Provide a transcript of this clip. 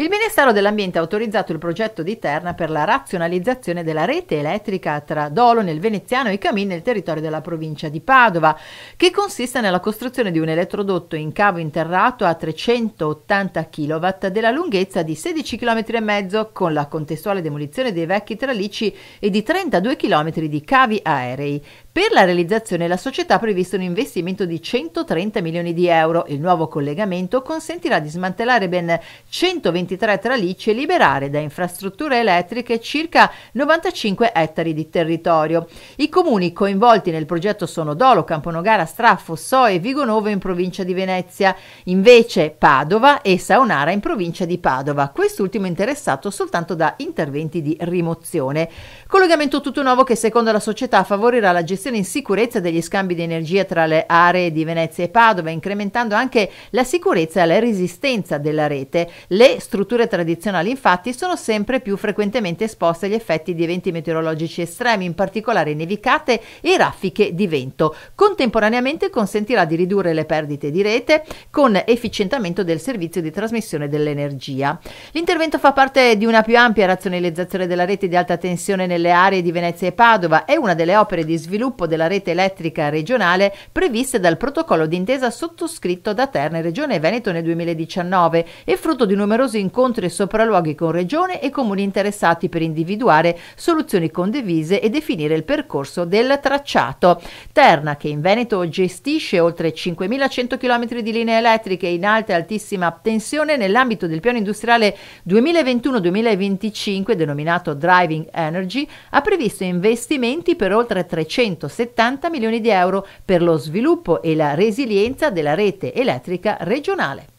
Il Ministero dell'Ambiente ha autorizzato il progetto di Terna per la razionalizzazione della rete elettrica tra Dolo nel Veneziano e Camin nel territorio della provincia di Padova, che consiste nella costruzione di un elettrodotto in cavo interrato a 380 kW della lunghezza di 16 km e mezzo con la contestuale demolizione dei vecchi tralicci e di 32 km di cavi aerei per la realizzazione la società ha previsto un investimento di 130 milioni di euro. Il nuovo collegamento consentirà di smantellare ben 123 tralicci e liberare da infrastrutture elettriche circa 95 ettari di territorio. I comuni coinvolti nel progetto sono Dolo, Camponogara, Straffo, Soe e Vigonovo in provincia di Venezia, invece Padova e Saonara in provincia di Padova, quest'ultimo interessato soltanto da interventi di rimozione. Collegamento tutto nuovo che secondo la società favorirà la gestione gestione in sicurezza degli scambi di energia tra le aree di Venezia e Padova, incrementando anche la sicurezza e la resistenza della rete. Le strutture tradizionali infatti sono sempre più frequentemente esposte agli effetti di eventi meteorologici estremi, in particolare nevicate e raffiche di vento. Contemporaneamente consentirà di ridurre le perdite di rete con efficientamento del servizio di trasmissione dell'energia. L'intervento fa parte di una più ampia razionalizzazione della rete di alta tensione nelle aree di Venezia e Padova, è una delle opere di sviluppo sviluppo della rete elettrica regionale previste dal protocollo d'intesa sottoscritto da Terna e Regione Veneto nel 2019 e frutto di numerosi incontri e sopralluoghi con Regione e comuni interessati per individuare soluzioni condivise e definire il percorso del tracciato. Terna, che in Veneto gestisce oltre 5.100 km di linee elettriche in alta e altissima tensione nell'ambito del piano industriale 2021-2025 denominato Driving Energy, ha previsto investimenti per oltre 300 270 milioni di euro per lo sviluppo e la resilienza della rete elettrica regionale.